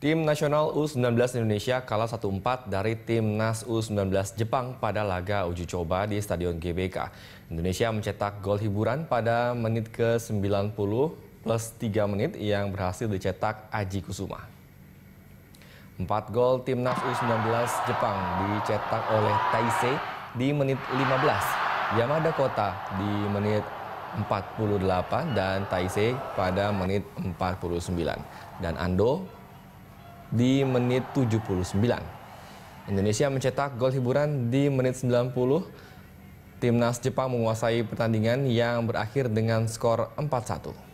Tim nasional U19 Indonesia kalah 1-4 dari timnas U19 Jepang pada laga uji coba di Stadion GBK. Indonesia mencetak gol hiburan pada menit ke-90 plus 3 menit yang berhasil dicetak Aji Kusuma. Empat gol timnas U19 Jepang dicetak oleh Taisei di menit 15, Yamada Kota di menit 48 dan Taisei pada menit 49. Dan Ando di menit 79. Indonesia mencetak gol hiburan di menit 90. Timnas Jepang menguasai pertandingan yang berakhir dengan skor 4-1.